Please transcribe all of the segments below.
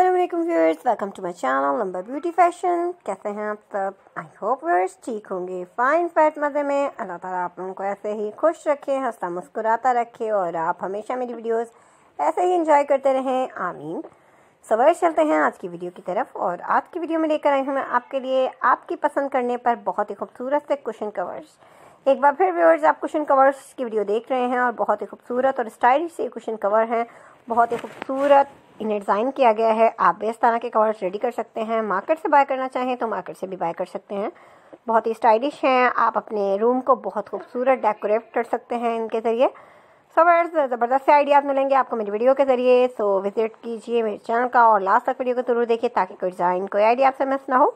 Aslam viewers welcome to my channel लंबा beauty fashion कैसे हैं आप सब आई होप व्यूअर्स ठीक होंगे फाइन फैट मज़े में अल्लाह ताला आप लोगों को ऐसे ही खुश रखे हंसता मुस्कुराता रखे और आप हमेशा मेरी वीडियोस ऐसे ही इंजॉय करते रहें आमीन सवर चलते हैं आज की वीडियो की तरफ और आज की वीडियो में लेकर आई हूँ मैं आपके लिए आपकी पसंद करने पर बहुत ही खूबसूरत से क्वेश्चन कवर्स एक बार फिर व्यूअर्स आप क्वेश्चन कवर्स की वीडियो देख रहे हैं और बहुत ही खूबसूरत और स्टाइलिश से क्वेश्चन कवर हैं बहुत ही खूबसूरत इन्हें डिज़ाइन किया गया है आप भी इस तरह के कवर्स रेडी कर सकते हैं मार्केट से बाय करना चाहें तो मार्केट से भी बाय कर सकते हैं बहुत ही स्टाइलिश हैं आप अपने रूम को बहुत खूबसूरत डेकोरेट कर सकते हैं इनके ज़रिए सो वर्स ज़बरदस्त से आइडियाज़ मिलेंगे आपको मेरी वीडियो के ज़रिए सो विज़िट कीजिए मेरे चैनल का और लास्ट तक वीडियो को ज़रूर देखिए ताकि कोई डिज़ाइन कोई आइडिया आपसे मिस ना हो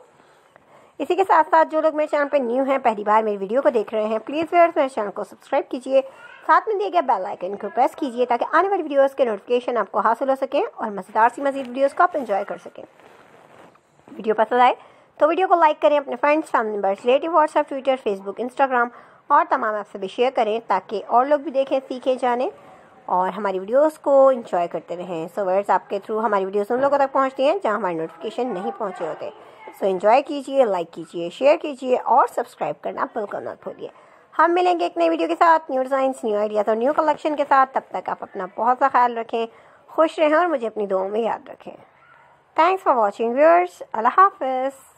इसी के साथ साथ जो लोग मेरे चैनल पर न्यू हैं पहली बार मेरी वीडियो को देख रहे हैं प्लीज़ व्यवर्स मेरे चैनल को सब्सक्राइब कीजिए साथ में दिए गए बेल आइकन को प्रेस कीजिए ताकि आने वाली वीडियोस के नोटिफिकेशन आपको हासिल हो सकें और मज़ेदार सी मज़ीद वीडियोस को आप इन्जॉय कर सकें वीडियो पसंद आए तो वीडियो को लाइक करें अपने friends family members relative WhatsApp Twitter Facebook Instagram और तमाम ऐप से भी शेयर करें ताकि और लोग भी देखें सीखें जाने और हमारी वीडियोस को इन्जॉय करते रहें सो वर्ड्स आपके थ्रू हमारी वीडियोस उन लोगों तक पहुंचती हैं जहां हमारे नोटिफिकेशन नहीं पहुंचे होते सो इन्जॉय कीजिए लाइक कीजिए शेयर कीजिए और सब्सक्राइब करना बिल्कुल ना भूलिए हम मिलेंगे एक नई वीडियो के साथ न्यू डिज़ाइंस न्यू आइडियाज़ और न्यू कलेक्शन के साथ तब तक आप अपना बहुत सा ख्याल रखें खुश रहें और मुझे अपनी दुआओं में याद रखें थैंक्स फॉर वॉचिंग व्यूअर्स अल्लाह हाफिज़